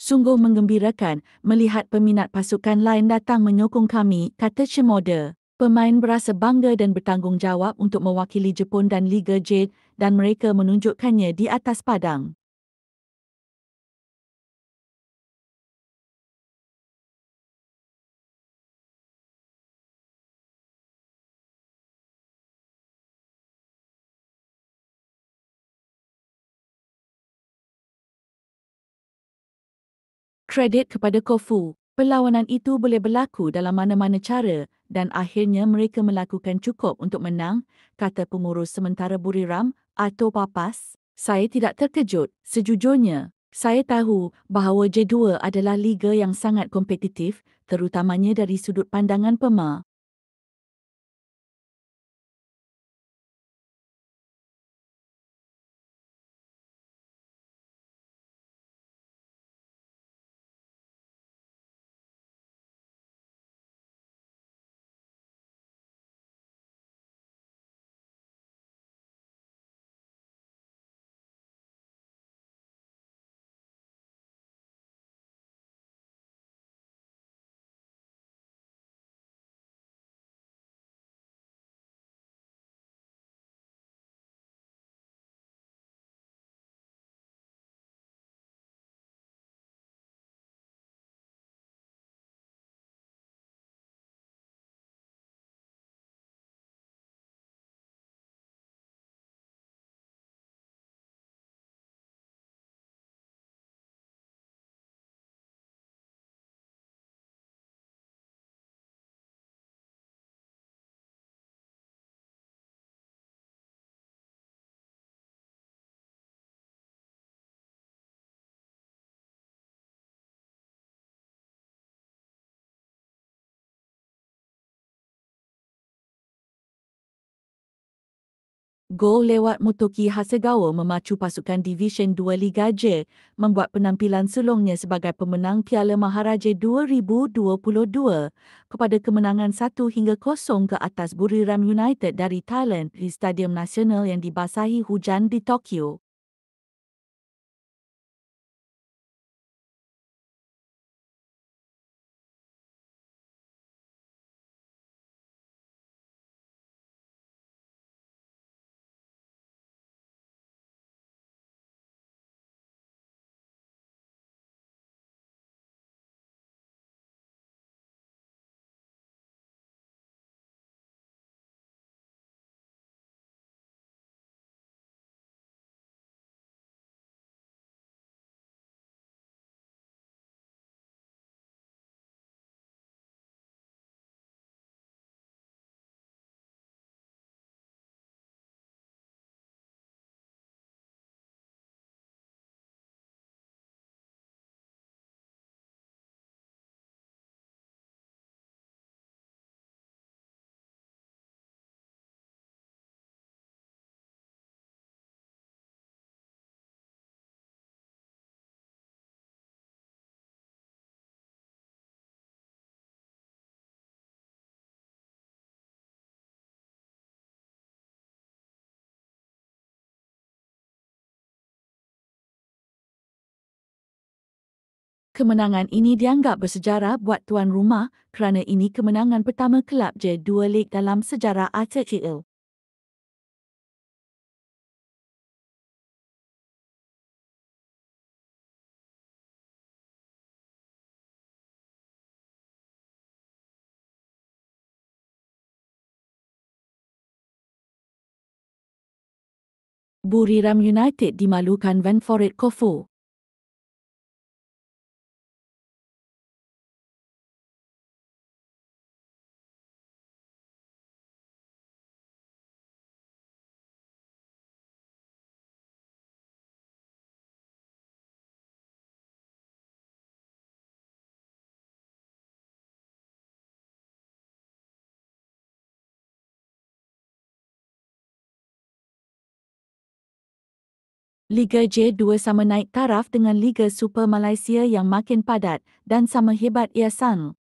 Sungguh menggembirakan melihat peminat pasukan lain datang menyokong kami, kata Shimoda. Pemain berasa bangga dan bertanggungjawab untuk mewakili Jepun dan Liga Jade dan mereka menunjukkannya di atas padang. kredit kepada Kofu. Perlawanan itu boleh berlaku dalam mana-mana cara dan akhirnya mereka melakukan cukup untuk menang, kata pengurus sementara Buriram, Ato Papas. Saya tidak terkejut, sejujurnya. Saya tahu bahawa J2 adalah liga yang sangat kompetitif, terutamanya dari sudut pandangan pemain. Gol lewat Motoki Hasegawa memacu pasukan Division 2 Liga J membuat penampilan sulungnya sebagai pemenang Piala Maharaja 2022 kepada kemenangan 1 hingga 0 ke atas Buriram United dari Thailand di Stadium Nasional yang dibasahi hujan di Tokyo. Kemenangan ini dianggap bersejarah buat tuan rumah kerana ini kemenangan pertama kelab J2 League dalam sejarah ATKL. Buriram United dimalukan Van Forit Kofu. Liga J2 sama naik taraf dengan Liga Super Malaysia yang makin padat dan sama hebat Yasan.